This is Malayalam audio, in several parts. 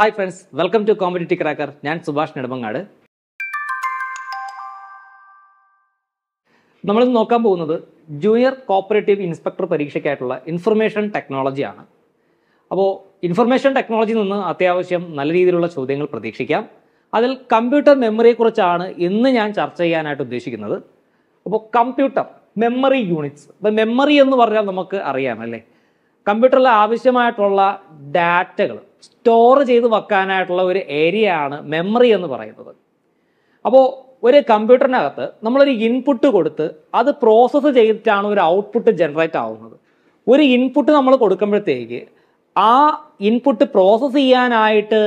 Hi friends welcome to competitive cracker ഞാൻ സുഭാഷ് നെടുമങ്ങാട് ഇന്ന് നോക്കാൻ പോകുന്നത് ജൂനിയർ കോപ്പറേറ്റീവ് ഇൻസ്പെക്ടർ പരീക്ഷയ്ക്കായിട്ടുള്ള ഇൻഫർമേഷൻ ടെക്നോളജിയാണ് അപ്പോൾ ഇൻഫർമേഷൻ ടെക്നോളജി നിന്ന് അത്യാവശ്യം നല്ല രീതിയിലുള്ള ചോദ്യങ്ങൾ പ്രതീക്ഷിക്കാം അതിൽ കമ്പ്യൂട്ടർ മെമ്മറിയെക്കുറിച്ചാണ് ഇന്ന് ഞാൻ ചർച്ച ചെയ്യാനായിട്ട് ഉദ്ദേശിക്കുന്നത് അപ്പോൾ കമ്പ്യൂട്ടർ മെമ്മറി യൂണിറ്റ്സ് അപ്പോൾ മെമ്മറി എന്ന് പറഞ്ഞാൽ നമുക്ക് അറിയാം അല്ലേ കമ്പ്യൂട്ടറിൽ ആവശ്യമായിട്ടുള്ള ഡാറ്റകൾ സ്റ്റോർ ചെയ്ത് വെക്കാനായിട്ടുള്ള ഒരു ഏരിയ ആണ് മെമ്മറി എന്ന് പറയുന്നത് അപ്പോൾ ഒരു കമ്പ്യൂട്ടറിനകത്ത് നമ്മളൊരു ഇൻപുട്ട് കൊടുത്ത് അത് പ്രോസസ്സ് ചെയ്തിട്ടാണ് ഒരു ഔട്ട്പുട്ട് ജനറേറ്റ് ആവുന്നത് ഒരു ഇൻപുട്ട് നമ്മൾ കൊടുക്കുമ്പോഴത്തേക്ക് ആ ഇൻപുട്ട് പ്രോസസ്സ് ചെയ്യാനായിട്ട്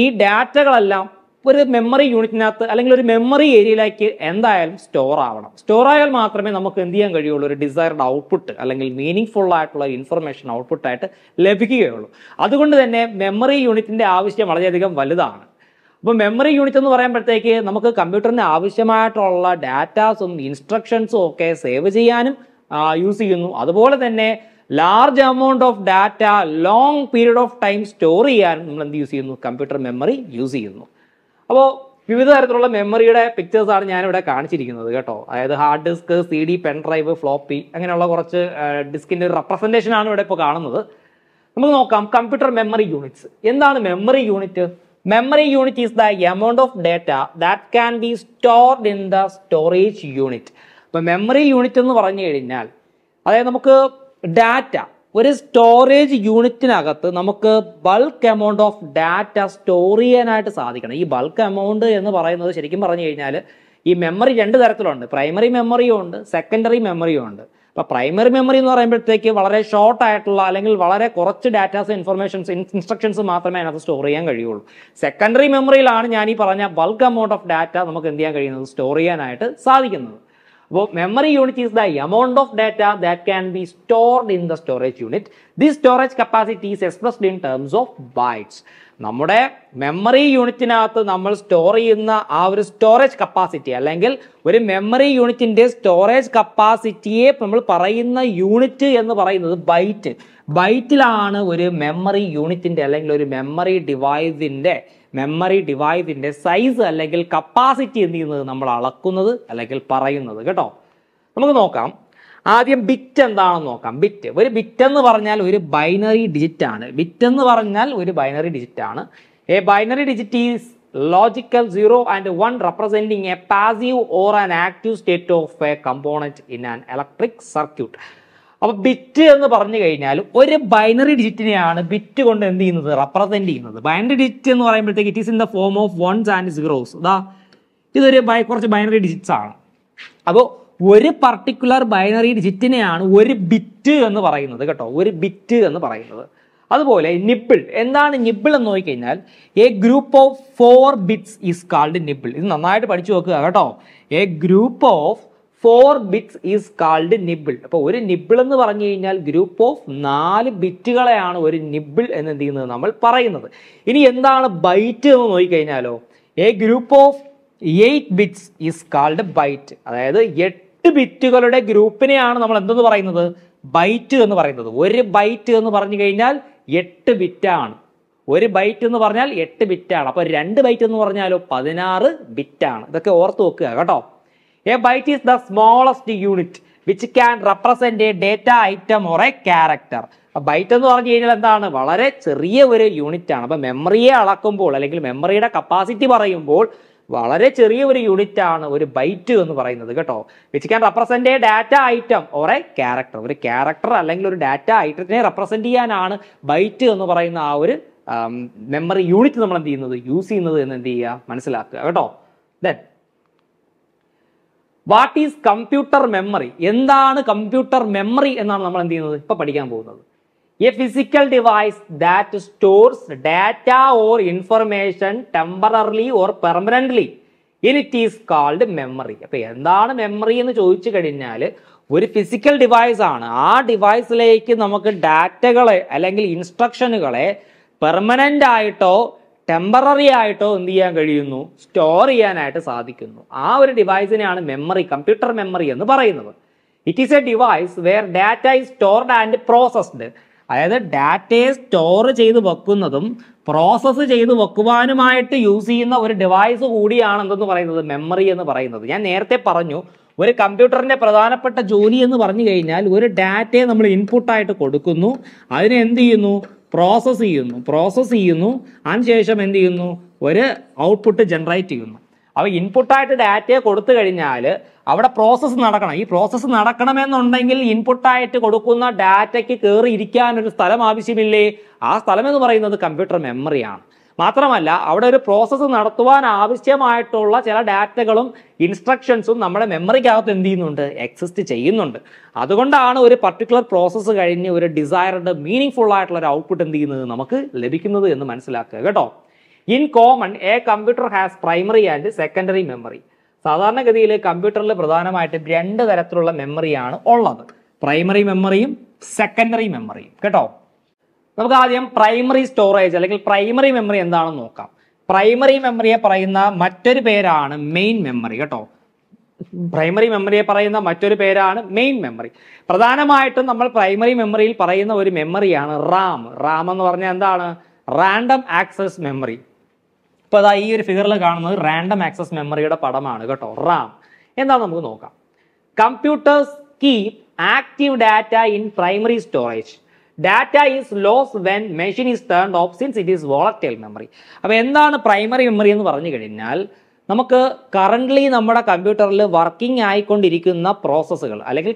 ഈ ഡാറ്റകളെല്ലാം ഒരു മെമ്മറി യൂണിറ്റിനകത്ത് അല്ലെങ്കിൽ ഒരു മെമ്മറി ഏരിയയിലേക്ക് എന്തായാലും സ്റ്റോർ ആവണം സ്റ്റോർ ആയാൽ മാത്രമേ നമുക്ക് എന്ത് ചെയ്യാൻ കഴിയുള്ളൂ ഒരു ഡിസൈർഡ് ഔട്ട്പുട്ട് അല്ലെങ്കിൽ മീനിങ് ഫുൾ ആയിട്ടുള്ള ഇൻഫർമേഷൻ ഔട്ട്പുട്ട് ആയിട്ട് ലഭിക്കുകയുള്ളൂ അതുകൊണ്ട് തന്നെ മെമ്മറി യൂണിറ്റിന്റെ ആവശ്യം വളരെയധികം വലുതാണ് അപ്പോൾ മെമ്മറി യൂണിറ്റ് എന്ന് പറയുമ്പോഴത്തേക്ക് നമുക്ക് കമ്പ്യൂട്ടറിന് ആവശ്യമായിട്ടുള്ള ഡാറ്റാസും ഇൻസ്ട്രക്ഷൻസും ഒക്കെ സേവ് ചെയ്യാനും യൂസ് ചെയ്യുന്നു അതുപോലെ തന്നെ large amount of data long period of time store ചെയ്യാനും നമ്മൾ എന്ത് യൂസ് ചെയ്യുന്നു കമ്പ്യൂട്ടർ മെമ്മറി യൂസ് ചെയ്യുന്നു അപ്പോൾ വിവിധ തരത്തിലുള്ള മെമ്മറിയുടെ പിക്ചേഴ്സാണ് ഞാനിവിടെ കാണിച്ചിരിക്കുന്നത് കേട്ടോ അതായത് hard disk C D pen drive floppy അങ്ങനെയുള്ള കുറച്ച് ഡിസ്കിൻ്റെ ഒരു ആണ് ഇവിടെ ഇപ്പോൾ കാണുന്നത് നമുക്ക് നോക്കാം കമ്പ്യൂട്ടർ മെമ്മറി യൂണിറ്റ്സ് എന്താണ് memory unit memory unit is the amount of data that can be stored in the storage unit അപ്പം മെമ്മറി യൂണിറ്റ് എന്ന് പറഞ്ഞു കഴിഞ്ഞാൽ അതായത് നമുക്ക് ഡാറ്റ ഒരു സ്റ്റോറേജ് യൂണിറ്റിനകത്ത് നമുക്ക് bulk amount of data store ചെയ്യാനായിട്ട് സാധിക്കണം ഈ ബൾക്ക് എമൗണ്ട് എന്ന് പറയുന്നത് ശരിക്കും പറഞ്ഞു കഴിഞ്ഞാൽ ഈ മെമ്മറി രണ്ട് തരത്തിലുണ്ട് പ്രൈമറി മെമ്മറിയും ഉണ്ട് സെക്കൻഡറി മെമ്മറിയും ഉണ്ട് അപ്പോൾ പ്രൈമറി മെമ്മറി എന്ന് പറയുമ്പോഴത്തേക്ക് വളരെ ഷോർട്ട് ആയിട്ടുള്ള അല്ലെങ്കിൽ വളരെ കുറച്ച് ഡാറ്റാസ് ഇൻഫർമേഷൻസ് ഇൻസ്ട്രക്ഷൻസ് മാത്രമേ അതിനകത്ത് സ്റ്റോർ ചെയ്യാൻ കഴിയുള്ളൂ സെക്കൻഡറി മെമ്മറിയിലാണ് ഞാൻ ഈ പറഞ്ഞ ബൾക്ക് എമൗണ്ട് ഓഫ് ഡാറ്റ നമുക്ക് എന്ത് ചെയ്യാൻ കഴിയുന്നത് സ്റ്റോർ ചെയ്യാനായിട്ട് സാധിക്കുന്നത് അപ്പോൾ memory unit is the amount of data that can be stored in the storage unit this storage capacity is expressed in terms of bytes നമ്മുടെ മെമ്മറി യൂണിറ്റിനകത്ത് നമ്മൾ സ്റ്റോർ ചെയ്യുന്ന ആ ഒരു സ്റ്റോറേജ് കപ്പാസിറ്റി അല്ലെങ്കിൽ ഒരു മെമ്മറി യൂണിറ്റിന്റെ സ്റ്റോറേജ് കപ്പാസിറ്റിയെ നമ്മൾ പറയുന്ന യൂണിറ്റ് എന്ന് പറയുന്നത് ബൈറ്റ് ബൈറ്റിലാണ് ഒരു മെമ്മറി യൂണിറ്റിന്റെ അല്ലെങ്കിൽ ഒരു മെമ്മറി ഡിവൈസിന്റെ മെമ്മറി ഡിവൈസിൻ്റെ സൈസ് അല്ലെങ്കിൽ കപ്പാസിറ്റി എന്ത് ചെയ്യുന്നത് നമ്മൾ അളക്കുന്നത് അല്ലെങ്കിൽ പറയുന്നത് കേട്ടോ നമുക്ക് നോക്കാം ആദ്യം ബിറ്റ് എന്താണെന്ന് നോക്കാം ബിറ്റ് ഒരു ബിറ്റ് എന്ന് പറഞ്ഞാൽ ഒരു ബൈനറി ഡിജിറ്റ് ആണ് ബിറ്റ് എന്ന് പറഞ്ഞാൽ ഒരു ബൈനറി ഡിജിറ്റ് ആണ് a binary digit is logical zero and one representing a passive or an active state of a component in an electric circuit അപ്പോൾ ബിറ്റ് എന്ന് പറഞ്ഞു കഴിഞ്ഞാൽ ഒരു ബൈനറി ഡിജിറ്റിനെയാണ് ബിറ്റ് കൊണ്ട് എന്ത് ചെയ്യുന്നത് റെപ്രസെന്റ് ചെയ്യുന്നത് ബൈനറി ഡിജിറ്റ് എന്ന് പറയുമ്പോഴത്തേക്ക് it is in the form of ones and zeros അതാ ഇതൊരു കുറച്ച് ബൈനറി ഡിജിറ്റ്സ് ആണ് അപ്പോൾ ഒരു പർട്ടിക്കുലർ ബൈനറി ഡിജിറ്റിനെയാണ് ഒരു ബിറ്റ് എന്ന് പറയുന്നത് കേട്ടോ ഒരു ബിറ്റ് എന്ന് പറയുന്നത് അതുപോലെ നിബിൾ എന്താണ് നിബിൾ എന്ന് നോക്കിക്കഴിഞ്ഞാൽ a group of four bits is called nibble ഇത് നന്നായിട്ട് പഠിച്ചു നോക്കുക കേട്ടോ a group of four bits is called nibble അപ്പോൾ ഒരു നിബിൾ എന്ന് പറഞ്ഞു കഴിഞ്ഞാൽ ഗ്രൂപ്പ് ഓഫ് നാല് ബിറ്റുകളെയാണ് ഒരു നിബിൾ എന്ന് എന്ത് ചെയ്യുന്നത് നമ്മൾ പറയുന്നത് ഇനി എന്താണ് ബൈറ്റ് എന്ന് നോക്കിക്കഴിഞ്ഞാലോ a group of eight bits is called byte അതായത് എട്ട് ബിറ്റുകളുടെ ഗ്രൂപ്പിനെയാണ് നമ്മൾ എന്തെന്ന് പറയുന്നത് ബൈറ്റ് എന്ന് പറയുന്നത് ഒരു ബൈറ്റ് എന്ന് പറഞ്ഞു കഴിഞ്ഞാൽ എട്ട് ബിറ്റാണ് ഒരു ബൈറ്റ് എന്ന് പറഞ്ഞാൽ എട്ട് ബിറ്റാണ് അപ്പോൾ രണ്ട് ബൈറ്റ് എന്ന് പറഞ്ഞാലോ പതിനാറ് ബിറ്റാണ് ഇതൊക്കെ ഓർത്ത് വെക്കുക കേട്ടോ a byte is the smallest unit which can represent a data item or a character byte എന്ന് പറഞ്ഞു കഴിഞ്ഞാൽ എന്താണ് വളരെ ചെറിയ ഒരു യൂണിറ്റ് ആണ് അപ്പൊ മെമ്മറിയെ അളക്കുമ്പോൾ അല്ലെങ്കിൽ മെമ്മറിയുടെ കപ്പാസിറ്റി പറയുമ്പോൾ വളരെ ചെറിയ ഒരു യൂണിറ്റ് ആണ് ഒരു ബൈറ്റ് എന്ന് പറയുന്നത് കേട്ടോ which can represent a data item or a character ഒരു ക്യാരക്ടർ അല്ലെങ്കിൽ ഒരു ഡാറ്റ ഐറ്റത്തിനെ റെപ്രസെന്റ് ചെയ്യാനാണ് ബൈറ്റ് എന്ന് പറയുന്ന ആ ഒരു മെമ്മറി യൂണിറ്റ് നമ്മൾ എന്ത് ചെയ്യുന്നത് യൂസ് ചെയ്യുന്നത് എന്ന് എന്ത് ചെയ്യുക മനസ്സിലാക്കുക കേട്ടോ then what is computer memory എന്താണ് കമ്പ്യൂട്ടർ മെമ്മറി എന്നാണ് നമ്മൾ എന്ത് ചെയ്യുന്നത് ഇപ്പൊ പഠിക്കാൻ പോകുന്നത് a physical device that stores data or information temporarily or permanently in it is called memory അപ്പൊ എന്താണ് മെമ്മറി എന്ന് ചോദിച്ചു കഴിഞ്ഞാൽ ഒരു ഫിസിക്കൽ ഡിവൈസ് ആണ് ആ ഡിവൈസിലേക്ക് നമുക്ക് ഡാറ്റകളെ അല്ലെങ്കിൽ ഇൻസ്ട്രക്ഷനുകളെ പെർമനന്റ് ആയിട്ടോ ടെമ്പററി ആയിട്ടോ എന്ത് ചെയ്യാൻ കഴിയുന്നു സ്റ്റോർ ചെയ്യാനായിട്ട് സാധിക്കുന്നു ആ ഒരു ഡിവൈസിനെയാണ് മെമ്മറി കമ്പ്യൂട്ടർ മെമ്മറി എന്ന് പറയുന്നത് it is a device where data is stored and processed അതായത് ഡാറ്റയെ സ്റ്റോർ ചെയ്ത് വെക്കുന്നതും പ്രോസസ്സ് ചെയ്ത് വെക്കുവാനുമായിട്ട് യൂസ് ചെയ്യുന്ന ഒരു ഡിവൈസ് കൂടിയാണ് എന്തെന്ന് പറയുന്നത് മെമ്മറി എന്ന് പറയുന്നത് ഞാൻ നേരത്തെ പറഞ്ഞു ഒരു കമ്പ്യൂട്ടറിന്റെ പ്രധാനപ്പെട്ട ജോലി എന്ന് പറഞ്ഞു കഴിഞ്ഞാൽ ഒരു ഡാറ്റയെ നമ്മൾ ഇൻപുട്ടായിട്ട് കൊടുക്കുന്നു അതിനെ എന്ത് ചെയ്യുന്നു പ്രോസസ്സ് ചെയ്യുന്നു പ്രോസസ്സ് ചെയ്യുന്നു അതിനുശേഷം എന്ത് ചെയ്യുന്നു ഒരു ഔട്ട്പുട്ട് ജനറേറ്റ് ചെയ്യുന്നു അപ്പോൾ ഇൻപുട്ടായിട്ട് ഡാറ്റയെ കൊടുത്തു കഴിഞ്ഞാൽ അവിടെ പ്രോസസ്സ് നടക്കണം ഈ പ്രോസസ്സ് നടക്കണമെന്നുണ്ടെങ്കിൽ ഇൻപുട്ടായിട്ട് കൊടുക്കുന്ന ഡാറ്റയ്ക്ക് കയറി ഇരിക്കാൻ ഒരു സ്ഥലം ആവശ്യമില്ലേ ആ സ്ഥലം എന്ന് പറയുന്നത് കമ്പ്യൂട്ടർ മെമ്മറിയാണ് മാത്രമല്ല അവിടെ ഒരു പ്രോസസ്സ് നടത്തുവാൻ ആവശ്യമായിട്ടുള്ള ചില ഡാറ്റകളും ഇൻസ്ട്രക്ഷൻസും നമ്മുടെ മെമ്മറിക്കകത്ത് എന്ത് ചെയ്യുന്നുണ്ട് എക്സിസ്റ്റ് ചെയ്യുന്നുണ്ട് അതുകൊണ്ടാണ് ഒരു പർട്ടിക്കുലർ പ്രോസസ്സ് കഴിഞ്ഞ് ഒരു ഡിസൈർഡ് മീനിങ് ഫുൾ ആയിട്ടുള്ള ഒരു ഔട്ട്പുട്ട് എന്ത് ചെയ്യുന്നത് നമുക്ക് ലഭിക്കുന്നത് എന്ന് മനസ്സിലാക്കുക കേട്ടോ in common a computer has primary and secondary memory സാധാരണഗതിയിൽ കമ്പ്യൂട്ടറിൽ പ്രധാനമായിട്ടും രണ്ട് തരത്തിലുള്ള മെമ്മറിയാണ് ഉള്ളത് പ്രൈമറി മെമ്മറിയും സെക്കൻഡറി മെമ്മറിയും കേട്ടോ നമുക്ക് ആദ്യം പ്രൈമറി സ്റ്റോറേജ് അല്ലെങ്കിൽ പ്രൈമറി മെമ്മറി എന്താണെന്ന് നോക്കാം പ്രൈമറി മെമ്മറിയെ പറയുന്ന മറ്റൊരു പേരാണ് മെയിൻ മെമ്മറി കേട്ടോ പ്രൈമറി മെമ്മറിയെ പറയുന്ന മറ്റൊരു പേരാണ് മെയിൻ മെമ്മറി പ്രധാനമായിട്ടും നമ്മൾ പ്രൈമറി മെമ്മറിയിൽ പറയുന്ന ഒരു മെമ്മറിയാണ് റാം റാം എന്ന് പറഞ്ഞാൽ എന്താണ് റാൻഡം ആക്സസ് മെമ്മറി ഇപ്പൊ അതാ ഈ ഒരു ഫിഗറിൽ കാണുന്നത് റാൻഡം ആക്സസ് മെമ്മറിയുടെ പടമാണ് കേട്ടോ റാം എന്താ നമുക്ക് നോക്കാം computers keep active data in primary storage data is loss when machine is turn off since it is volatile memory അപ്പോൾ എന്താണ് പ്രൈമറി മെമ്മറി എന്ന് പറഞ്ഞു കഴിഞ്ഞാൽ നമുക്ക് കറൻ്റ്ലി നമ്മുടെ കമ്പ്യൂട്ടറിൽ വർക്കിംഗ് ആയിക്കൊണ്ടിരിക്കുന്ന പ്രോസസ്സുകൾ അല്ലെങ്കിൽ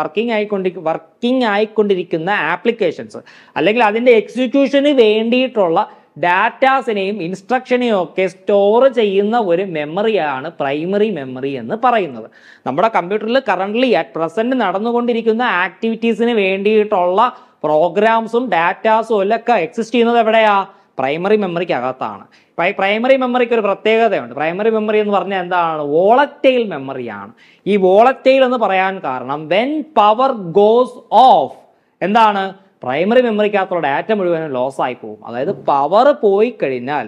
വർക്കിംഗ് ആയിക്കൊണ്ടി വർക്കിംഗ് ആയിക്കൊണ്ടിരിക്കുന്ന ആപ്ലിക്കേഷൻസ് അല്ലെങ്കിൽ അതിൻ്റെ എക്സിക്യൂഷന് വേണ്ടിയിട്ടുള്ള ഡാറ്റാസിനെയും ഇൻസ്ട്രക്ഷനെയും ഒക്കെ സ്റ്റോർ ചെയ്യുന്ന ഒരു മെമ്മറിയാണ് പ്രൈമറി മെമ്മറി എന്ന് പറയുന്നത് നമ്മുടെ കമ്പ്യൂട്ടറിൽ കറണ്ട്ലി അറ്റ് പ്രസൻറ്റ് നടന്നുകൊണ്ടിരിക്കുന്ന ആക്ടിവിറ്റീസിന് വേണ്ടിയിട്ടുള്ള പ്രോഗ്രാംസും ഡാറ്റാസും ഒക്കെ എക്സിസ്റ്റ് ചെയ്യുന്നത് എവിടെയാ പ്രൈമറി മെമ്മറിക്കകത്താണ് പ്രൈമറി മെമ്മറിക്ക് ഒരു പ്രത്യേകതയുണ്ട് പ്രൈമറി മെമ്മറി എന്ന് പറഞ്ഞാൽ എന്താണ് വോളറ്റൈൽ മെമ്മറിയാണ് ഈ വോളറ്റൈൽ എന്ന് പറയാൻ കാരണം വെൻ പവർ ഗോസ് ഓഫ് എന്താണ് പ്രൈമറി മെമ്മറിക്കകത്തുള്ള ഡാറ്റ മുഴുവനും ലോസ് ആയി പോകും അതായത് പവർ പോയി കഴിഞ്ഞാൽ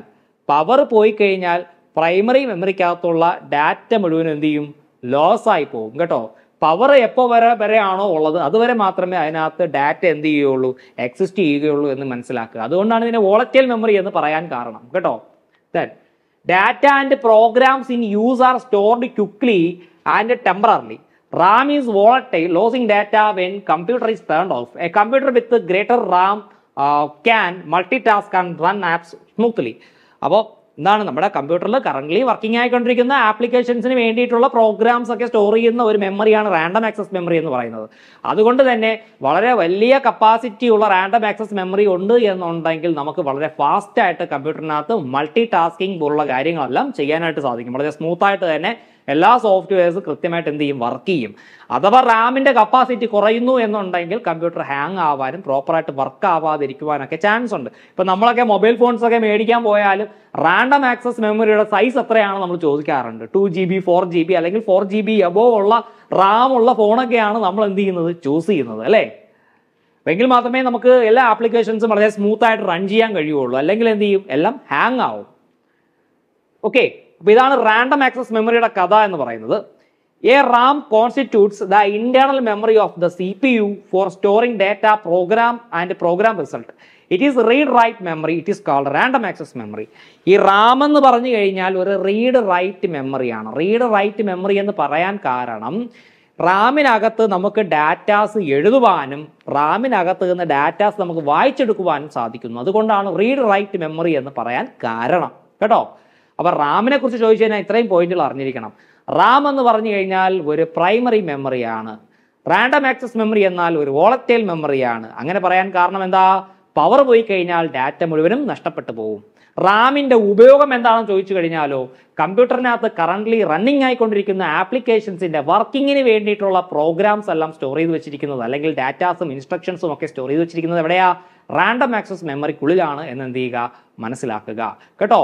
പവർ പോയി കഴിഞ്ഞാൽ പ്രൈമറി മെമ്മറിക്കകത്തുള്ള ഡാറ്റ മുഴുവൻ എന്ത് ചെയ്യും ലോസ് ആയി പോകും കേട്ടോ പവർ എപ്പോൾ വരെ വരെയാണോ ഉള്ളത് അതുവരെ മാത്രമേ അതിനകത്ത് ഡാറ്റ എന്ത് ചെയ്യുകയുള്ളൂ എക്സിസ്റ്റ് ചെയ്യുകയുള്ളൂ എന്ന് മനസ്സിലാക്കുക അതുകൊണ്ടാണ് ഇതിനെ വോളറ്റൈൽ മെമ്മറി എന്ന് പറയാൻ കാരണം കേട്ടോ data and programs in use are stored quickly and temporarily RAM is volatile, losing data when computer is turn off a computer with greater RAM can multi task and run apps smoothly അപ്പോൾ എന്താണ് നമ്മുടെ കമ്പ്യൂട്ടറിൽ കറന്റ്ലി വർക്കിംഗ് ആയിക്കൊണ്ടിരിക്കുന്ന ആപ്ലിക്കേഷൻസിന് വേണ്ടിയിട്ടുള്ള പ്രോഗ്രാംസ് ഒക്കെ സ്റ്റോർ ചെയ്യുന്ന ഒരു മെമ്മറിയാണ് റാൻഡം ആക്സസ് മെമ്മറി എന്ന് പറയുന്നത് അതുകൊണ്ട് തന്നെ വളരെ വലിയ കപ്പാസിറ്റി ഉള്ള റാൻഡം ആക്സസ് മെമ്മറി ഉണ്ട് എന്നുണ്ടെങ്കിൽ നമുക്ക് വളരെ ഫാസ്റ്റായിട്ട് കമ്പ്യൂട്ടറിനകത്ത് മൾട്ടി ടാസ്കിംഗ് പോലുള്ള കാര്യങ്ങളെല്ലാം ചെയ്യാനായിട്ട് സാധിക്കും വളരെ സ്മൂത്ത് ആയിട്ട് തന്നെ എല്ലാ സോഫ്റ്റ്വെയർസ് കൃത്യമായിട്ട് എന്ത് ചെയ്യും വർക്ക് ചെയ്യും അഥവാ റാമിന്റെ കപ്പാസിറ്റി കുറയുന്നു എന്നുണ്ടെങ്കിൽ കമ്പ്യൂട്ടർ ഹാങ് ആവാനും പ്രോപ്പറായിട്ട് വർക്ക് ആവാതിരിക്കുവാനൊക്കെ ചാൻസ് ഉണ്ട് ഇപ്പൊ നമ്മളൊക്കെ മൊബൈൽ ഫോൺസ് ഒക്കെ മേടിക്കാൻ പോയാലും റാൻഡം ആക്സസ് മെമ്മറിയുടെ സൈസ് എത്രയാണ് നമ്മൾ ചോദിക്കാറുണ്ട് two G B four G B അല്ലെങ്കിൽ ഫോർ ജി ബി എബോവ് ഉള്ള റാം ഉള്ള ഫോണൊക്കെയാണ് നമ്മൾ എന്ത് ചെയ്യുന്നത് ചൂസ് ചെയ്യുന്നത് അല്ലേ എങ്കിൽ മാത്രമേ നമുക്ക് എല്ലാ ആപ്ലിക്കേഷൻസും വളരെ സ്മൂത്ത് ആയിട്ട് റൺ ചെയ്യാൻ കഴിയുള്ളൂ അല്ലെങ്കിൽ എന്ത് ചെയ്യും എല്ലാം ഹാങ് ആവും ഓക്കെ അപ്പോൾ ഇതാണ് റാൻഡം ആക്സസ് മെമ്മറിയുടെ കഥ എന്ന് പറയുന്നത് a RAM constitutes the internal memory of the C P U for storing data program and program result it is read write memory it is called random access memory ഈ റാം എന്ന് പറഞ്ഞു കഴിഞ്ഞാൽ ഒരു റീഡ് റൈറ്റ് മെമ്മറിയാണ് റീഡ് റൈറ്റ് മെമ്മറി എന്ന് പറയാൻ കാരണം റാമിനകത്ത് നമുക്ക് ഡാറ്റാസ് എഴുതുവാനും റാമിനകത്ത് നിന്ന് ഡാറ്റാസ് നമുക്ക് വായിച്ചെടുക്കുവാനും സാധിക്കുന്നു അതുകൊണ്ടാണ് റീഡ് റൈറ്റ് മെമ്മറി എന്ന് പറയാൻ കാരണം കേട്ടോ അപ്പോൾ റാമിനെ കുറിച്ച് ചോദിച്ചു കഴിഞ്ഞാൽ ഇത്രയും പോയിന്റുകൾ അറിഞ്ഞിരിക്കണം റാം എന്ന് പറഞ്ഞു കഴിഞ്ഞാൽ ഒരു പ്രൈമറി മെമ്മറിയാണ് റാൻഡം ആക്സസ് മെമ്മറി എന്നാൽ ഒരു വോളറ്റൈൽ മെമ്മറിയാണ് അങ്ങനെ പറയാൻ കാരണം എന്താ പവർ പോയി കഴിഞ്ഞാൽ ഡാറ്റ മുഴുവനും നഷ്ടപ്പെട്ടു പോകും റാമിന്റെ ഉപയോഗം എന്താണെന്ന് ചോദിച്ചു കഴിഞ്ഞാലോ കമ്പ്യൂട്ടറിനകത്ത് കറന്റ് റണ്ണിങ് ആയിക്കൊണ്ടിരിക്കുന്ന ആപ്ലിക്കേഷൻസിന്റെ വർക്കിങ്ങിന് വേണ്ടിയിട്ടുള്ള പ്രോഗ്രാംസ് എല്ലാം സ്റ്റോർ ചെയ്ത് വെച്ചിരിക്കുന്നത് അല്ലെങ്കിൽ ഡാറ്റാസും ഇൻസ്ട്രക്ഷൻസും ഒക്കെ സ്റ്റോർ ചെയ്ത് വെച്ചിരിക്കുന്നത് എവിടെയാ റാൻഡം ആക്സസ് മെമ്മറിക്കുള്ളിലാണ് എന്ന് എന്ത് ചെയ്യുക മനസ്സിലാക്കുക കേട്ടോ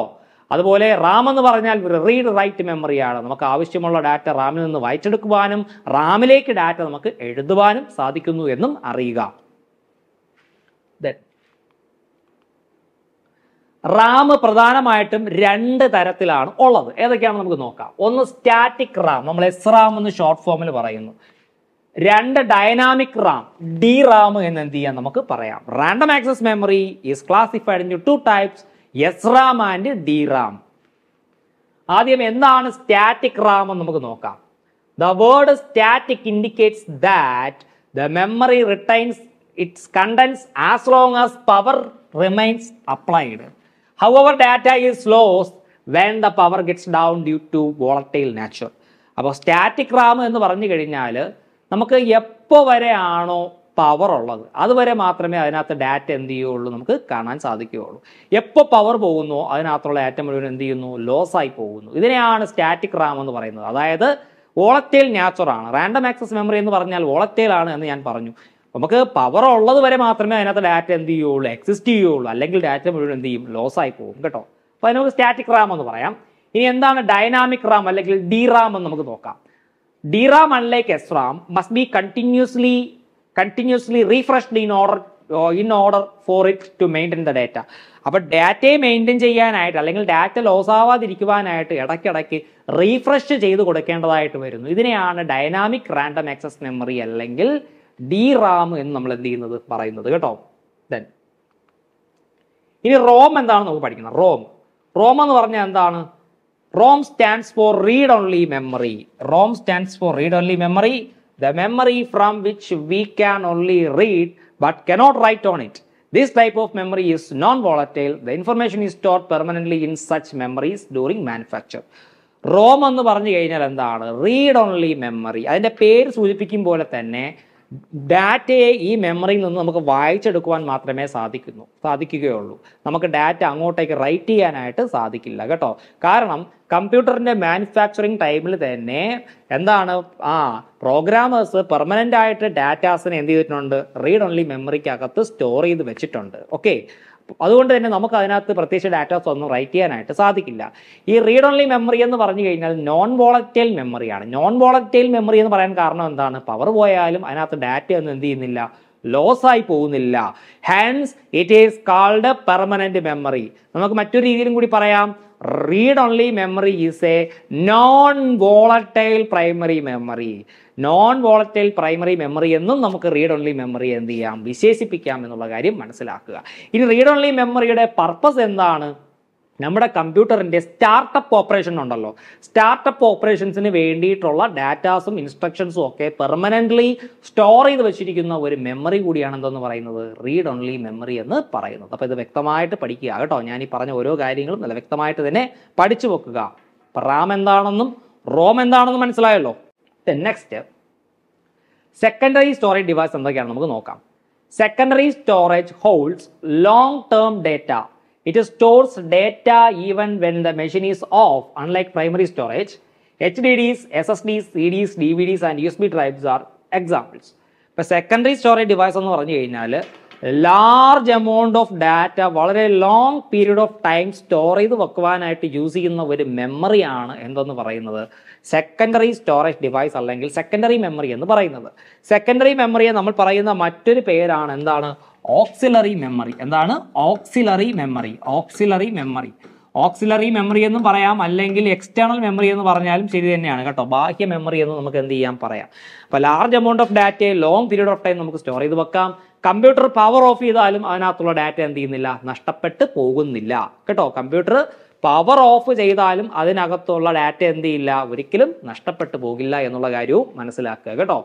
അതുപോലെ റാം എന്ന് പറഞ്ഞാൽ ഒരു റീഡ് റൈറ്റ് മെമ്മറിയാണ് നമുക്ക് ആവശ്യമുള്ള ഡാറ്റ റാമിൽ നിന്ന് വായിച്ചെടുക്കുവാനും റാമിലേക്ക് ഡാറ്റ നമുക്ക് എഴുതുവാനും സാധിക്കുന്നു എന്നും അറിയുക റാം പ്രധാനമായിട്ടും രണ്ട് തരത്തിലാണ് ഉള്ളത് ഏതൊക്കെയാണ് നമുക്ക് നോക്കാം ഒന്ന് സ്റ്റാറ്റിക് റാം നമ്മൾ എസ് റാം എന്ന് ഷോർട്ട് ഫോമിൽ പറയുന്നു രണ്ട് ഡൈനാമിക് റാം ഡി റാം എന്ന് എന്ത് ചെയ്യാൻ നമുക്ക് പറയാം random access memory is classified in two types SRAM and D RAM ആദ്യം എന്താണ് സ്റ്റാറ്റിക് റാം എന്ന് നമുക്ക് നോക്കാം the word static indicates that the memory retains its contents as long as power remains applied however data is loss when the power gets down due to volatile natural അപ്പോൾ സ്റ്റാറ്റിക് റാം എന്ന് പറഞ്ഞു കഴിഞ്ഞാൽ നമുക്ക് എപ്പോൾ വരെയാണോ പവർ ഉള്ളത് അതുവരെ മാത്രമേ അതിനകത്ത് ഡാറ്റ എന്ത് ചെയ്യുള്ളൂ നമുക്ക് കാണാൻ സാധിക്കുകയുള്ളൂ എപ്പോൾ പവർ പോകുന്നു അതിനകത്തുള്ള ആറ്റം മുഴുവൻ എന്ത് ചെയ്യുന്നു ലോസായി പോകുന്നു ഇതിനെയാണ് സ്റ്റാറ്റിക് റാം എന്ന് പറയുന്നത് അതായത് വോളറ്റൈൽ നാച്ചുറാണ് റാൻഡം ആക്സസ് മെമ്മറി എന്ന് പറഞ്ഞാൽ വോളറ്റൈൽ ആണ് എന്ന് ഞാൻ പറഞ്ഞു നമുക്ക് പവർ ഉള്ളത് വരെ മാത്രമേ അതിനകത്ത് ഡാറ്റ എന്ത് ചെയ്യുള്ളൂ എക്സിസ്റ്റ് ചെയ്യുള്ളൂ അല്ലെങ്കിൽ ഡാറ്റ മുഴുവൻ എന്ത് ചെയ്യും ലോസ് ആയി പോകും കേട്ടോ അപ്പോൾ നമുക്ക് സ്റ്റാറ്റിക് റാം എന്ന് പറയാം ഇനി എന്താണ് ഡൈനാമിക് റാം അല്ലെങ്കിൽ ഡി റാം എന്ന് നമുക്ക് നോക്കാം D RAM unlike S RAM must be continuously continuously refreshed in order in order for it to maintain the data അപ്പോൾ ഡാറ്റയെ മെയിൻറ്റെയിൻ ചെയ്യാനായിട്ട് അല്ലെങ്കിൽ ഡാറ്റ ലോസ് ആവാതിരിക്കുവാനായിട്ട് ഇടയ്ക്കിടയ്ക്ക് റീഫ്രഷ് ചെയ്ത് കൊടുക്കേണ്ടതായിട്ട് വരുന്നു ഇതിനെയാണ് ഡൈനാമിക് റാൻഡം ആക്സസ് മെമ്മറി അല്ലെങ്കിൽ ഡി റാം എന്ന് നമ്മൾ എന്ത് ചെയ്യുന്നത് പറയുന്നത് കേട്ടോ ദെൻ ഇനി റോം എന്താണ് നമുക്ക് പഠിക്കുന്നത് റോം റോം എന്ന് പറഞ്ഞാൽ എന്താണ് ROM stands for read only memory ROM stands for read only memory the memory from which we can only read but cannot write on it. This type of memory is non-volatile. The information is stored permanently in such memories during manufacture. ROM എന്ന് പറഞ്ഞു കഴിഞ്ഞാൽ എന്താണ് റീഡ് ഓൺലി മെമ്മറി അതിൻ്റെ പേര് സൂചിപ്പിക്കും പോലെ തന്നെ ഡാറ്റയെ ഈ മെമ്മറിയിൽ നിന്ന് നമുക്ക് വായിച്ചെടുക്കുവാൻ മാത്രമേ സാധിക്കുന്നു സാധിക്കുകയുള്ളൂ നമുക്ക് ഡാറ്റ അങ്ങോട്ടേക്ക് റൈറ്റ് ചെയ്യാനായിട്ട് സാധിക്കില്ല കേട്ടോ കാരണം കമ്പ്യൂട്ടറിൻ്റെ മാനുഫാക്ചറിങ് ടൈമിൽ തന്നെ എന്താണ് ആ പ്രോഗ്രാമേഴ്സ് പെർമനൻ്റ് ആയിട്ട് ഡാറ്റാസിനെ എന്ത് ചെയ്തിട്ടുണ്ട് റീഡ് ഓൺലി മെമ്മറിക്കകത്ത് സ്റ്റോർ ചെയ്ത് വെച്ചിട്ടുണ്ട് ഓക്കെ അതുകൊണ്ട് തന്നെ നമുക്ക് അതിനകത്ത് പ്രത്യേകിച്ച് ഡാറ്റാസ് ഒന്നും റൈറ്റ് ചെയ്യാനായിട്ട് സാധിക്കില്ല ഈ റീഡ് ഓൺലി മെമ്മറി എന്ന് പറഞ്ഞു കഴിഞ്ഞാൽ നോൺ വോളറ്റൈൽ മെമ്മറിയാണ് നോൺ വോളറ്റൈൽ മെമ്മറി എന്ന് പറയാൻ കാരണം എന്താണ് പവർ പോയാലും അതിനകത്ത് ഡാറ്റ ഒന്നും എന്ത് ചെയ്യുന്നില്ല ലോസ് ആയി പോകുന്നില്ല hence it is called permanent memory നമുക്ക് മറ്റൊരു രീതിയിലും കൂടി പറയാം read only memory is a non volatile primary memory non volatile primary memory എന്നും നമുക്ക് റീഡ് ഓൺലി മെമ്മറി എന്ത് ചെയ്യാം വിശേഷിപ്പിക്കാം എന്നുള്ള കാര്യം മനസ്സിലാക്കുക ഇനി റീഡ് ഓൺലി മെമ്മറിയുടെ പർപ്പസ് എന്താണ് നമ്മുടെ കമ്പ്യൂട്ടറിൻ്റെ സ്റ്റാർട്ടപ്പ് ഓപ്പറേഷൻ ഉണ്ടല്ലോ സ്റ്റാർട്ടപ്പ് ഓപ്പറേഷൻസിന് വേണ്ടിയിട്ടുള്ള ഡാറ്റാസും ഇൻസ്ട്രക്ഷൻസും ഒക്കെ പെർമനൻ്റ്ലി സ്റ്റോർ ചെയ്ത് വെച്ചിരിക്കുന്ന ഒരു മെമ്മറി കൂടിയാണ് എന്തെന്ന് പറയുന്നത് റീഡ് ഓൺലി മെമ്മറി എന്ന് പറയുന്നത് അപ്പോൾ ഇത് വ്യക്തമായിട്ട് പഠിക്കുക കേട്ടോ ഞാൻ ഈ പറഞ്ഞ ഓരോ കാര്യങ്ങളും നല്ല വ്യക്തമായിട്ട് തന്നെ പഠിച്ചു വെക്കുക റാം എന്താണെന്നും റോം എന്താണെന്നും മനസ്സിലായല്ലോ നെക്സ്റ്റ് സെക്കൻഡറി സ്റ്റോറേജ് ഡിവൈസ് എന്തൊക്കെയാണ് നമുക്ക് നോക്കാം secondary storage holds long term data It primary storage H D Ds S S Ds C Ds D V Ds and U S B drives are examples ഇപ്പോൾ സെക്കൻഡറി സ്റ്റോറേജ് ഡിവൈസ് എന്ന് പറഞ്ഞു കഴിഞ്ഞാൽ ലാർജ് എമൗണ്ട് ഓഫ് ഡാറ്റ വളരെ long period of time store ചെയ്ത് വെക്കുവാനായിട്ട് യൂസ് ചെയ്യുന്ന ഒരു മെമ്മറിയാണ് എന്തെന്ന് പറയുന്നത് സെക്കൻഡറി സ്റ്റോറേജ് ഡിവൈസ് അല്ലെങ്കിൽ സെക്കൻഡറി മെമ്മറി എന്ന് പറയുന്നത് സെക്കൻഡറി മെമ്മറിയെ നമ്മൾ പറയുന്ന മറ്റൊരു പേരാണ് എന്താണ് ഓക്സിലറി മെമ്മറി എന്താണ് auxiliary memory auxiliary memory auxiliary memory എന്നും പറയാം അല്ലെങ്കിൽ എക്സ്റ്റേണൽ മെമ്മറി എന്ന് പറഞ്ഞാലും ശരി തന്നെയാണ് കേട്ടോ ബാഹ്യ മെമ്മറി എന്ന് നമുക്ക് എന്ത് ചെയ്യാൻ പറയാം അപ്പൊ ലാർജ് എമൗണ്ട് ഓഫ് ഡാറ്റയെ ലോങ് പീരീഡ് ഓഫ് ടൈം നമുക്ക് സ്റ്റോർ ചെയ്ത് വെക്കാം കമ്പ്യൂട്ടർ പവർ ഓഫ് ചെയ്താലും അതിനകത്തുള്ള ഡാറ്റ എന്ത് ചെയ്യുന്നില്ല നഷ്ടപ്പെട്ട് പോകുന്നില്ല കേട്ടോ കമ്പ്യൂട്ടർ പവർ ഓഫ് ചെയ്താലും അതിനകത്തുള്ള ഡാറ്റ എന്ത് ചെയ്യില്ല ഒരിക്കലും നഷ്ടപ്പെട്ടു പോകില്ല എന്നുള്ള കാര്യവും മനസ്സിലാക്കുക കേട്ടോ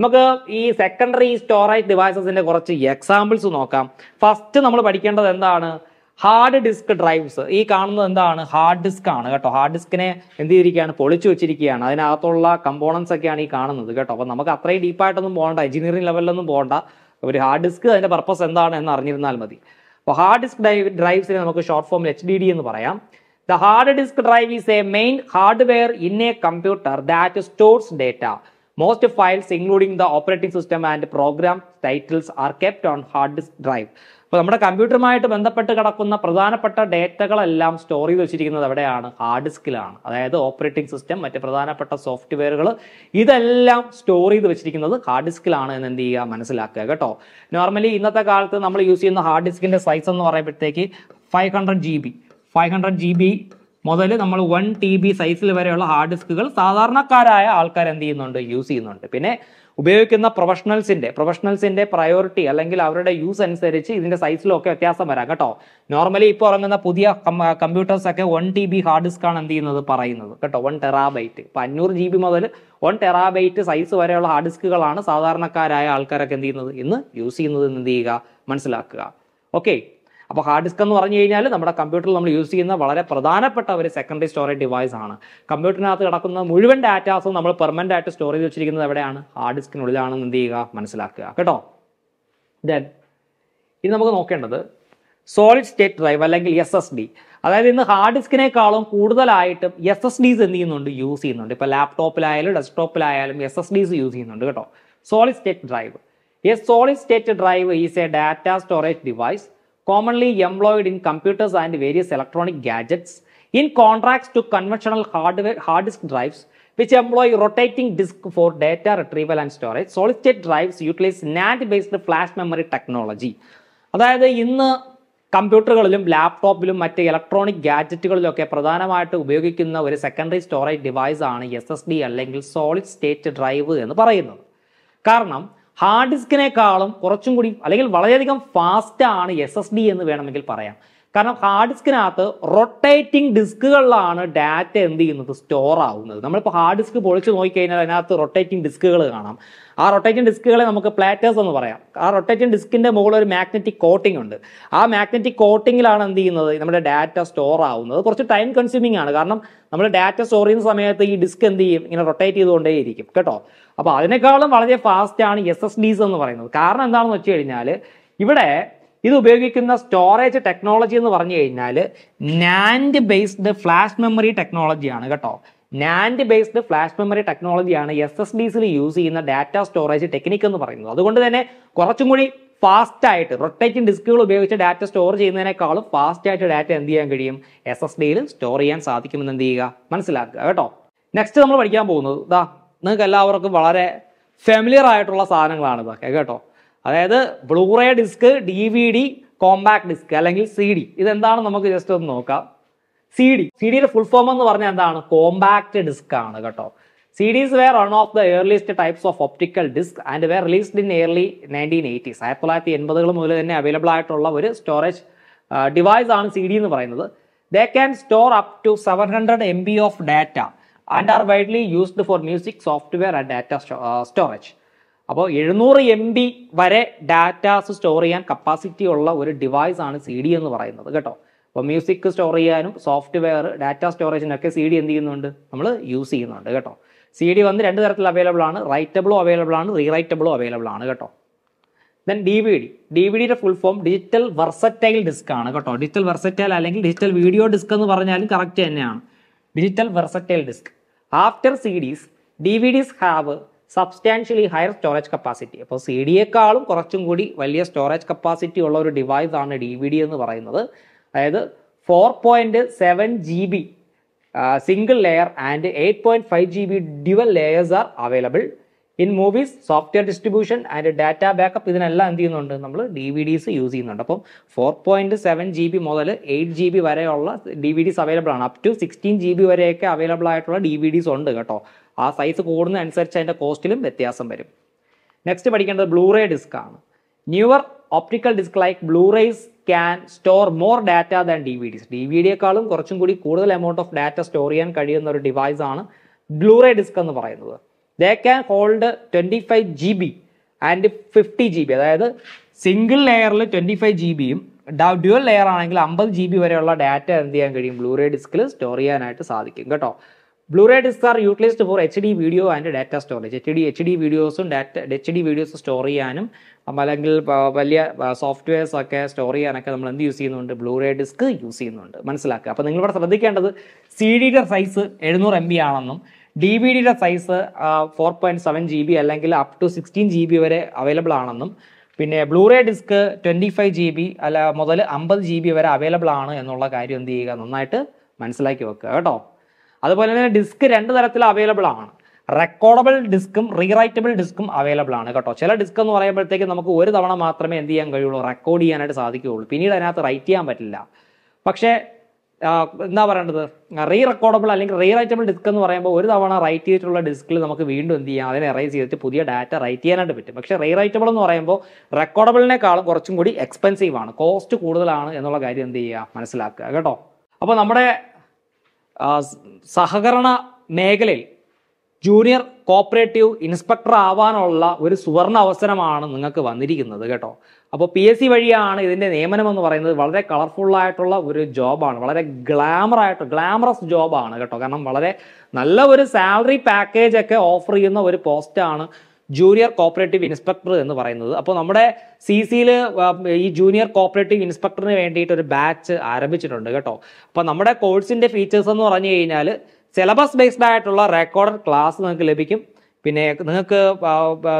നമുക്ക് ഈ സെക്കൻഡറി സ്റ്റോറേജ് ഡിവൈസസിന്റെ കുറച്ച് എക്സാമ്പിൾസ് നോക്കാം ഫസ്റ്റ് നമ്മൾ പഠിക്കേണ്ടത് എന്താണ് ഹാർഡ് ഡിസ്ക് ഡ്രൈവ്സ് ഈ കാണുന്നത് എന്താണ് ഹാർഡ് ഡിസ്ക് ആണ് കേട്ടോ ഹാർഡ് ഡിസ്കിനെ എന്ത് ചെയ്തിരിക്കുകയാണ് പൊളിച്ചു വെച്ചിരിക്കുകയാണ് അതിനകത്തുള്ള കമ്പോണൻസ് ഒക്കെയാണ് ഈ കാണുന്നത് കേട്ടോ അപ്പോൾ നമുക്ക് അത്രയും ഡീപ്പായിട്ടൊന്നും പോകണ്ട എഞ്ചിനീയറിംഗ് ലെവലിലൊന്നും പോകണ്ട ഒരു ഹാർഡ് ഡിസ്ക് അതിന്റെ പർപ്പസ് എന്താണ് എന്ന് അറിഞ്ഞിരുന്നാൽ മതി അപ്പോൾ ഹാർഡ് ഡിസ്ക് ഡ്രൈവ് ഡ്രൈവ്സിനെ നമുക്ക് ഷോർട്ട് ഫോമിൽ എച്ച് ഡി ഡി എന്ന് പറയാം the hard disk drive is a main hardware in a computer that stores data most files including the operating system and program titles are kept on hard disk drive അപ്പോൾ നമ്മുടെ കമ്പ്യൂട്ടറുമായിട്ട് ബന്ധപ്പെട്ട് കിടക്കുന്ന പ്രധാനപ്പെട്ട ഡേറ്റകളെല്ലാം സ്റ്റോർ ചെയ്ത് വെച്ചിരിക്കുന്നത് എവിടെയാണ് ഹാർഡ് ഡിസ്കിലാണ് അതായത് ഓപ്പറേറ്റിംഗ് സിസ്റ്റം മറ്റ് പ്രധാനപ്പെട്ട സോഫ്റ്റ്വെയറുകൾ ഇതെല്ലാം സ്റ്റോർ ചെയ്ത് വെച്ചിരിക്കുന്നത് ഹാർഡ് ഡിസ്കിലാണ് എന്ന് എന്ത് ചെയ്യുക മനസ്സിലാക്കുക കേട്ടോ നോർമലി ഇന്നത്തെ കാലത്ത് നമ്മൾ യൂസ് ചെയ്യുന്ന ഹാർഡ് ഡിസ്കിന്റെ സൈസ് എന്ന് പറയുമ്പോഴത്തേക്ക് five hundred G B five hundred G B മുതൽ നമ്മൾ വൺ ടി ബി സൈസിൽ വരെയുള്ള ഹാർഡ് ഡിസ്കുകൾ സാധാരണക്കാരായ ആൾക്കാർ എന്ത് ചെയ്യുന്നുണ്ട് യൂസ് ചെയ്യുന്നുണ്ട് പിന്നെ ഉപയോഗിക്കുന്ന പ്രൊഫഷണൽസിന്റെ പ്രൊഫഷണൽസിന്റെ പ്രയോറിറ്റി അല്ലെങ്കിൽ അവരുടെ യൂസ് അനുസരിച്ച് ഇതിന്റെ സൈസിലൊക്കെ വ്യത്യാസം വരാം കേട്ടോ നോർമലി ഇപ്പോൾ ഇറങ്ങുന്ന പുതിയ കമ്പ്യൂട്ടേഴ്സ് ഒക്കെ one T B hard disk ആണ് എന്ത് ചെയ്യുന്നത് പറയുന്നത് കേട്ടോ വൺ ടെറാബൈറ്റ് ഇപ്പൊ അഞ്ഞൂറ് ജി ബി മുതൽ വൺ ടെറാബൈറ്റ് സൈസ് വരെയുള്ള ഹാർഡ് ഡിസ്കുകളാണ് സാധാരണക്കാരായ ആൾക്കാരൊക്കെ എന്ത് ചെയ്യുന്നത് ഇന്ന് യൂസ് ചെയ്യുന്നത് എന്ത് ചെയ്യുക മനസ്സിലാക്കുക ഓക്കെ അപ്പോൾ ഹാർഡ് ഡിസ്ക് എന്ന് പറഞ്ഞു കഴിഞ്ഞാൽ നമ്മുടെ കമ്പ്യൂട്ടറിൽ നമ്മൾ യൂസ് ചെയ്യുന്ന വളരെ പ്രധാനപ്പെട്ട ഒരു സെക്കൻഡറി സ്റ്റോറേജ് ഡിവൈസ് ആണ് കമ്പ്യൂട്ടറിനകത്ത് കിടക്കുന്ന മുഴുവൻ ഡാറ്റാസും നമ്മൾ പെർമനൻ്റ് ആയിട്ട് സ്റ്റോർ ചെയ്ത് വെച്ചിരിക്കുന്നത് എവിടെയാണ് ഹാർഡ് ഡിസ്കിനുള്ളിലാണെന്ന് എന്ത് ചെയ്യുക മനസ്സിലാക്കുക കേട്ടോ ദെൻ ഇനി നമുക്ക് നോക്കേണ്ടത് സോളിഡ് സ്റ്റേറ്റ് ഡ്രൈവ് അല്ലെങ്കിൽ എസ് എസ് ഡി അതായത് ഇന്ന് ഹാർഡ് ഡിസ്കിനേക്കാളും കൂടുതലായിട്ടും എസ് എസ് ഡിസ് എന്ത് ചെയ്യുന്നുണ്ട് യൂസ് ചെയ്യുന്നുണ്ട് ഇപ്പോൾ ലാപ്ടോപ്പിലായാലും ഡെസ്ക്ടോപ്പിലായാലും എസ് എസ് ഡിസ് യൂസ് ചെയ്യുന്നുണ്ട് കേട്ടോ solid state drive a solid state drive is a data storage device commonly employed in computers and various electronic gadgets, in contrast to conventional hardware, hard disk drives, which employ rotating disk for data retrieval and storage, solid state drives utilize NAND-based flash memory technology. അതായത് ഇന്ന് കമ്പ്യൂട്ടറുകളിലും ലാപ്ടോപ്പിലും മറ്റ് ഇലക്ട്രോണിക് ഗാഡ്ജറ്റുകളിലൊക്കെ പ്രധാനമായിട്ട് ഉപയോഗിക്കുന്ന ഒരു സെക്കൻഡറി സ്റ്റോറേജ് ഡിവൈസ് ആണ് എസ് എസ് അല്ലെങ്കിൽ സോളിഡ് സ്റ്റേറ്റ് ഡ്രൈവ് എന്ന് പറയുന്നത് കാരണം ഹാർഡ് ഡിസ്കിനേക്കാളും കുറച്ചും കൂടി അല്ലെങ്കിൽ വളരെയധികം ഫാസ്റ്റ് ആണ് എസ് എസ് ഡി എന്ന് വേണമെങ്കിൽ പറയാം കാരണം ഹാർഡ് ഡിസ്കിനകത്ത് റൊട്ടേറ്റിംഗ് ഡിസ്കുകളിലാണ് ഡാറ്റ എന്ത് ചെയ്യുന്നത് സ്റ്റോർ ആവുന്നത് നമ്മളിപ്പോൾ ഹാർഡ് ഡിസ്ക് പൊളിച്ച് നോക്കിക്കഴിഞ്ഞാൽ അതിനകത്ത് റൊട്ടേറ്റിംഗ് ഡിസ്കുകൾ കാണാം ആ റൊട്ടേറ്റിംഗ് ഡിസ്കുകളെ നമുക്ക് പ്ലാറ്റേഴ്സ് എന്ന് പറയാം ആ റൊട്ടേറ്റിംഗ് ഡിസ്കിന്റെ മുകളിൽ ഒരു മാഗ്നറ്റിക് കോട്ടിംഗ് ഉണ്ട് ആ മാഗ്നറ്റിക് കോട്ടിങ്ങിലാണ് എന്ത് ചെയ്യുന്നത് നമ്മുടെ ഡാറ്റ സ്റ്റോർ ആവുന്നത് കുറച്ച് ടൈം കൺസ്യൂമിംഗ് ആണ് കാരണം നമ്മൾ ഡാറ്റ സ്റ്റോർ ചെയ്യുന്ന സമയത്ത് ഈ ഡിസ്ക് എന്ത് ചെയ്യും ഇങ്ങനെ റൊട്ടേറ്റ് ചെയ്തുകൊണ്ടേയിരിക്കും കേട്ടോ അപ്പോൾ അതിനേക്കാളും വളരെ ഫാസ്റ്റ് ആണ് എസ് എസ് ഡിസ് എന്ന് പറയുന്നത് കാരണം എന്താണെന്ന് വെച്ച് കഴിഞ്ഞാൽ ഇവിടെ ഇത് ഉപയോഗിക്കുന്ന സ്റ്റോറേജ് ടെക്നോളജി എന്ന് പറഞ്ഞു കഴിഞ്ഞാൽ നാൻഡ് ബേസ്ഡ് ഫ്ലാഷ് മെമ്മറി ടെക്നോളജിയാണ് കേട്ടോ നാൻഡ് ബേസ്ഡ് ഫ്ലാഷ് മെമ്മറി ടെക്നോളജിയാണ് എസ് എസ് ഡിസിൽ യൂസ് ചെയ്യുന്ന ഡാറ്റ സ്റ്റോറേജ് ടെക്നിക്ക് എന്ന് പറയുന്നത് അതുകൊണ്ട് തന്നെ കുറച്ചും കൂടി ഫാസ്റ്റ് ആയിട്ട് റൊട്ടേറ്റിംഗ് ഡിസ്കുകൾ ഉപയോഗിച്ച് ഡാറ്റ സ്റ്റോർ ചെയ്യുന്നതിനേക്കാളും ഫാസ്റ്റ് ആയിട്ട് ഡാറ്റ എന്ത് ചെയ്യാൻ കഴിയും എസ് എസ് ഡിയിൽ സ്റ്റോർ ചെയ്യാൻ സാധിക്കുമെന്ന് എന്ത് ചെയ്യുക മനസ്സിലാക്കുക കേട്ടോ നെക്സ്റ്റ് നമ്മൾ പഠിക്കാൻ പോകുന്നത് ഇതാ നിങ്ങൾക്ക് എല്ലാവർക്കും വളരെ ഫെമിലിയർ ആയിട്ടുള്ള സാധനങ്ങളാണ് ഇതൊക്കെ കേട്ടോ അതായത് Blu ray disc D V D compact disc അല്ലെങ്കിൽ സി ഡി ഇതെന്താണ് നമുക്ക് ജസ്റ്റ് ഒന്ന് നോക്കാം സി ഡി സി ഡിയുടെ ഫുൾ ഫോം എന്ന് പറഞ്ഞാൽ എന്താണ് കോമ്പാക്ട് ഡിസ്ക് ആണ് കേട്ടോ C Ds were one of the earliest types of optical disc and were released in early nineteen eighties ആയിരത്തി തൊള്ളായിരത്തി എൺപതുകൾ മുതൽ തന്നെ അവൈലബിൾ ആയിട്ടുള്ള ഒരു സ്റ്റോറേജ് ഡിവൈസ് ആണ് സി ഡി എന്ന് പറയുന്നത് they can store up to seven hundred M B of data and are widely used for music software and data storage അപ്പോൾ എഴുന്നൂറ് എം ബി വരെ ഡാറ്റാസ് സ്റ്റോർ ചെയ്യാൻ കപ്പാസിറ്റി ഉള്ള ഒരു ഡിവൈസ് ആണ് സി ഡി എന്ന് പറയുന്നത് കേട്ടോ അപ്പോൾ മ്യൂസിക് സ്റ്റോർ ചെയ്യാനും സോഫ്റ്റ്വെയർ ഡാറ്റ സ്റ്റോറേജിനൊക്കെ സി ഡി എന്ത് ചെയ്യുന്നുണ്ട് നമ്മൾ യൂസ് ചെയ്യുന്നുണ്ട് കേട്ടോ സി ഡി വന്ന് രണ്ട് തരത്തിൽ അവൈലബിൾ ആണ് റൈറ്റബിളും അവൈലബിൾ ആണ് റീറൈറ്റബിളും അവൈലബിൾ ആണ് കേട്ടോ then D V D D V ഡിയുടെ full form digital versatile disc ആണ് കേട്ടോ ഡിജിറ്റൽ വെർസറ്റൈൽ അല്ലെങ്കിൽ ഡിജിറ്റൽ വീഡിയോ ഡിസ്ക് എന്ന് പറഞ്ഞാലും കറക്റ്റ് തന്നെയാണ് digital versatile disc after C Ds D V Ds have substantially higher storage capacity അപ്പോൾ സി ഡി എക്കാളും കുറച്ചും കൂടി വലിയ സ്റ്റോറേജ് കപ്പാസിറ്റി ഉള്ള ഒരു ഡിവൈസ് ആണ് ഡി വി ഡി എന്ന് പറയുന്നത് അതായത് four point seven G B single layer and eight point five G B dual layers are available in movies software distribution and data backup ഇതിനെല്ലാം എന്ത് ചെയ്യുന്നുണ്ട് നമ്മൾ ഡി വി ഡീസ് യൂസ് ചെയ്യുന്നുണ്ട് അപ്പം four point seven G B മുതൽ എയ്റ്റ് ജി ബി വരെയുള്ള ഡി വി ഡീസ് അവൈലബിൾ ആണ് up to sixteen G B വരെയൊക്കെ അവൈലബിൾ ആയിട്ടുള്ള ഡി വി ഡീസ് ഉണ്ട് കേട്ടോ ആ സൈസ് കൂടുന്നതനുസരിച്ച് അതിൻ്റെ കോസ്റ്റിലും വ്യത്യാസം വരും നെക്സ്റ്റ് പഠിക്കേണ്ടത് ബ്ലൂറേ ഡിസ്ക് ആണ് newer optical disc like Blu rays can store more data than D V Ds D V ഡിയേക്കാളും കുറച്ചും കൂടി കൂടുതൽ എമൗണ്ട് ഓഫ് ഡാറ്റ സ്റ്റോർ ചെയ്യാൻ കഴിയുന്ന ഒരു ഡിവൈസ് ആണ് ബ്ലൂറേ ഡിസ്ക് എന്ന് പറയുന്നത് they can hold twenty five G B and fifty G B അതായത് സിംഗിൾ ലെയറിൽ ട്വൻറ്റി ഫൈവ് ജി ബിയും ഡ്യുവൽ ലെയർ ആണെങ്കിൽ അമ്പത് ജി ബി വരെയുള്ള ഡാറ്റ എന്ത് ചെയ്യാൻ കഴിയും ബ്ലൂറേ ഡിസ്കിൽ സ്റ്റോർ ചെയ്യാനായിട്ട് സാധിക്കും കേട്ടോ Blu ray disc are utilized for H D video and data storage H D H D വീഡിയോസും data H D videos store ചെയ്യാനും അല്ലെങ്കിൽ വലിയ സോഫ്റ്റ്വെയർസ് ഒക്കെ സ്റ്റോർ ചെയ്യാനൊക്കെ നമ്മൾ എന്ത് യൂസ് ചെയ്യുന്നുണ്ട് ബ്ലൂറേ ഡിസ്ക് യൂസ് ചെയ്യുന്നുണ്ട് മനസ്സിലാക്കുക അപ്പോൾ നിങ്ങളിവിടെ ശ്രദ്ധിക്കേണ്ടത് സി ഡിയുടെ സൈസ് എഴുന്നൂറ് എം ബി ആണെന്നും ഡി ബി ഡിയുടെ size four point seven G B അല്ലെങ്കിൽ up to sixteen G B വരെ അവൈലബിൾ ആണെന്നും പിന്നെ Blu ray disc twenty five G B അല്ല മുതൽ അമ്പത് ജി ബി വരെ അവൈലബിൾ ആണ് എന്നുള്ള കാര്യം എന്ത് ചെയ്യുക നന്നായിട്ട് മനസ്സിലാക്കി വെക്കുക കേട്ടോ അതുപോലെ തന്നെ ഡിസ്ക് രണ്ട് തരത്തിൽ അവൈലബിൾ ആണ് റെക്കോർഡബിൾ ഡിസ്കും റീറൈറ്റബിൾ ഡിസ്കും അവൈലബിൾ ആണ് കേട്ടോ ചില ഡിസ്ക് എന്ന് പറയുമ്പോഴത്തേക്ക് നമുക്ക് ഒരു തവണ മാത്രമേ എന്ത് ചെയ്യാൻ കഴിയുള്ളൂ റെക്കോർഡ് ചെയ്യാനായിട്ട് സാധിക്കുകയുള്ളൂ പിന്നീട് അതിനകത്ത് റൈറ്റ് ചെയ്യാൻ പറ്റില്ല പക്ഷേ എന്താ പറയേണ്ടത് റീ റെക്കോർഡബിൾ അല്ലെങ്കിൽ റീ റൈറ്റബിൾ ഡിസ്ക് എന്ന് പറയുമ്പോൾ ഒരു തവണ റൈറ്റ് ചെയ്തിട്ടുള്ള ഡിസ്കിൽ നമുക്ക് വീണ്ടും എന്ത് ചെയ്യാം അതിനെ അറേഞ്ച് ചെയ്തിട്ട് പുതിയ ഡാറ്റ റൈറ്റ് ചെയ്യാനായിട്ട് പറ്റും പക്ഷേ റീ റൈറ്റബിൾ എന്ന് പറയുമ്പോൾ റെക്കോർഡബിളിനേക്കാളും കുറച്ചും കൂടി എക്സ്പെൻസീവ് ആണ് കോസ്റ്റ് കൂടുതലാണ് എന്നുള്ള കാര്യം എന്ത് ചെയ്യുക മനസ്സിലാക്കുക കേട്ടോ അപ്പോൾ നമ്മുടെ സഹകരണ മേഖലയിൽ ജൂനിയർ കോപ്പറേറ്റീവ് ഇൻസ്പെക്ടർ ആവാനുള്ള ഒരു സുവർണ അവസരമാണ് നിങ്ങൾക്ക് വന്നിരിക്കുന്നത് കേട്ടോ അപ്പോൾ പി എസ് സി വഴിയാണ് ഇതിൻ്റെ നിയമനം എന്ന് പറയുന്നത് വളരെ കളർഫുള്ളായിട്ടുള്ള ഒരു ജോബാണ് വളരെ ഗ്ലാമറായിട്ട് ഗ്ലാമറസ് ജോബാണ് കേട്ടോ കാരണം വളരെ നല്ല ഒരു സാലറി പാക്കേജ് ഒക്കെ ഓഫർ ചെയ്യുന്ന ഒരു പോസ്റ്റാണ് ജൂനിയർ കോപ്പറേറ്റീവ് ഇൻസ്പെക്ടർ എന്ന് പറയുന്നത് അപ്പോൾ നമ്മുടെ സി സിയിൽ ഈ ജൂനിയർ കോപ്പറേറ്റീവ് ഇൻസ്പെക്ടറിന് വേണ്ടിയിട്ട് ഒരു ബാച്ച് ആരംഭിച്ചിട്ടുണ്ട് കേട്ടോ അപ്പോൾ നമ്മുടെ കോഴ്സിൻ്റെ ഫീച്ചേഴ്സ് എന്ന് പറഞ്ഞു കഴിഞ്ഞാൽ സിലബസ് ബേസ്ഡ് ആയിട്ടുള്ള റെക്കോർഡഡ് ക്ലാസ് നിങ്ങൾക്ക് ലഭിക്കും പിന്നെ നിങ്ങൾക്ക്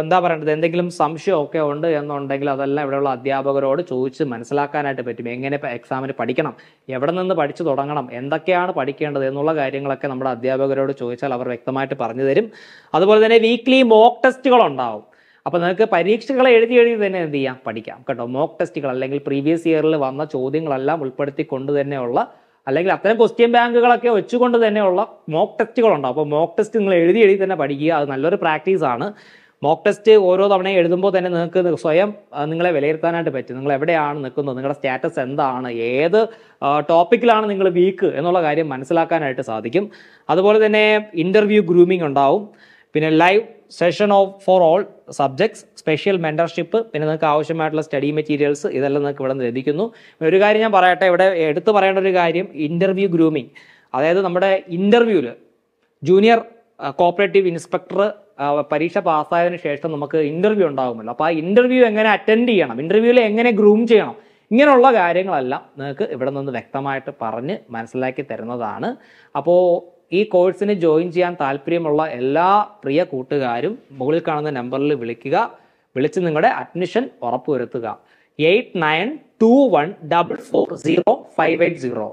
എന്താ പറയേണ്ടത് എന്തെങ്കിലും സംശയമൊക്കെ ഉണ്ട് എന്നുണ്ടെങ്കിൽ അതെല്ലാം ഇവിടെയുള്ള അധ്യാപകരോട് ചോദിച്ച് മനസ്സിലാക്കാനായിട്ട് പറ്റും എങ്ങനെ എക്സാമിന് പഠിക്കണം എവിടെ നിന്ന് പഠിച്ചു തുടങ്ങണം എന്തൊക്കെയാണ് പഠിക്കേണ്ടത് എന്നുള്ള കാര്യങ്ങളൊക്കെ നമ്മുടെ അധ്യാപകരോട് ചോദിച്ചാൽ അവർ വ്യക്തമായിട്ട് പറഞ്ഞു തരും അതുപോലെ തന്നെ വീക്ക്ലി മോക്ക് ടെസ്റ്റുകൾ ഉണ്ടാവും അപ്പോൾ നിങ്ങൾക്ക് പരീക്ഷകളെ എഴുതി എഴുതി തന്നെ എന്ത് ചെയ്യാം പഠിക്കാം കേട്ടോ മോക്ക് ടെസ്റ്റുകൾ അല്ലെങ്കിൽ പ്രീവിയസ് ഇയറിൽ വന്ന ചോദ്യങ്ങളെല്ലാം കൊണ്ട് തന്നെയുള്ള അല്ലെങ്കിൽ അത്തരം ക്വസ്റ്റ്യൻ ബാങ്കുകളൊക്കെ വെച്ചുകൊണ്ട് തന്നെയുള്ള മോക്ക് ടെസ്റ്റുകളുണ്ടാവും അപ്പോൾ മോക്ക് ടെസ്റ്റ് നിങ്ങൾ എഴുതി എഴുതി തന്നെ പഠിക്കുക അത് നല്ലൊരു പ്രാക്ടീസ് ആണ് മോക്ക് ടെസ്റ്റ് ഓരോ തവണ എഴുതുമ്പോൾ തന്നെ നിങ്ങൾക്ക് സ്വയം നിങ്ങളെ വിലയിരുത്താനായിട്ട് പറ്റും നിങ്ങൾ എവിടെയാണ് നിൽക്കുന്നത് നിങ്ങളുടെ സ്റ്റാറ്റസ് എന്താണ് ഏത് ടോപ്പിക്കിലാണ് നിങ്ങൾ വീക്ക് എന്നുള്ള കാര്യം മനസ്സിലാക്കാനായിട്ട് സാധിക്കും അതുപോലെ തന്നെ ഇൻ്റർവ്യൂ ഗ്രൂമിംഗ് ഉണ്ടാവും പിന്നെ live session of for all subjects special mentorship പിന്നെ നിങ്ങൾക്ക് ആവശ്യമായിട്ടുള്ള സ്റ്റഡി മെറ്റീരിയൽസ് ഇതെല്ലാം നിങ്ങൾക്ക് ഇവിടെ നിന്ന് ലഭിക്കുന്നു ഒരു കാര്യം ഞാൻ പറയട്ടെ ഇവിടെ എടുത്തു പറയേണ്ട ഒരു കാര്യം ഇൻ്റർവ്യൂ ഗ്രൂമിങ് അതായത് നമ്മുടെ ഇൻ്റർവ്യൂവിൽ ജൂനിയർ കോപ്പറേറ്റീവ് ഇൻസ്പെക്ടർ പരീക്ഷ പാസ്സായതിനു ശേഷം നമുക്ക് ഇൻ്റർവ്യൂ ഉണ്ടാകുമല്ലോ അപ്പോൾ ആ ഇൻ്റർവ്യൂ എങ്ങനെ അറ്റൻഡ് ചെയ്യണം ഇൻ്റർവ്യൂവിൽ എങ്ങനെ ഗ്രൂം ചെയ്യണം ഇങ്ങനെയുള്ള കാര്യങ്ങളെല്ലാം നിങ്ങൾക്ക് ഇവിടെ നിന്ന് വ്യക്തമായിട്ട് പറഞ്ഞ് മനസ്സിലാക്കി തരുന്നതാണ് അപ്പോൾ ഈ കോഴ്സിന് ജോയിൻ ചെയ്യാൻ താല്പര്യമുള്ള എല്ലാ പ്രിയ കൂട്ടുകാരും മുകളിൽ കാണുന്ന നമ്പറിൽ വിളിക്കുക വിളിച്ച് നിങ്ങളുടെ അഡ്മിഷൻ ഉറപ്പുവരുത്തുക eight nine two one double four zero five eight zero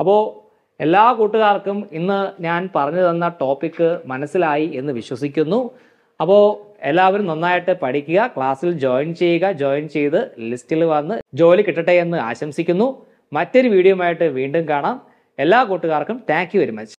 അപ്പോൾ എല്ലാ കൂട്ടുകാർക്കും ഇന്ന് ഞാൻ പറഞ്ഞു തന്ന ടോപ്പിക്ക് മനസ്സിലായി എന്ന് വിശ്വസിക്കുന്നു അപ്പോൾ എല്ലാവരും നന്നായിട്ട് പഠിക്കുക ക്ലാസ്സിൽ ജോയിൻ ചെയ്യുക ജോയിൻ ചെയ്ത് ലിസ്റ്റിൽ വന്ന് ജോലി കിട്ടട്ടെ എന്ന് ആശംസിക്കുന്നു മറ്റൊരു വീഡിയോയുമായിട്ട് വീണ്ടും കാണാം എല്ലാ കൂട്ടുകാർക്കും താങ്ക് വെരി മച്ച്